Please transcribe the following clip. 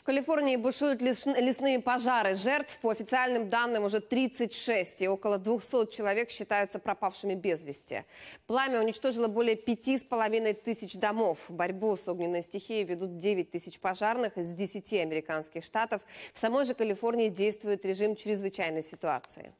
В Калифорнии бушуют лесные пожары. Жертв, по официальным данным, уже 36, и около 200 человек считаются пропавшими без вести. Пламя уничтожило более 5,5 тысяч домов. Борьбу с огненной стихией ведут 9 тысяч пожарных из 10 американских штатов. В самой же Калифорнии действует режим чрезвычайной ситуации.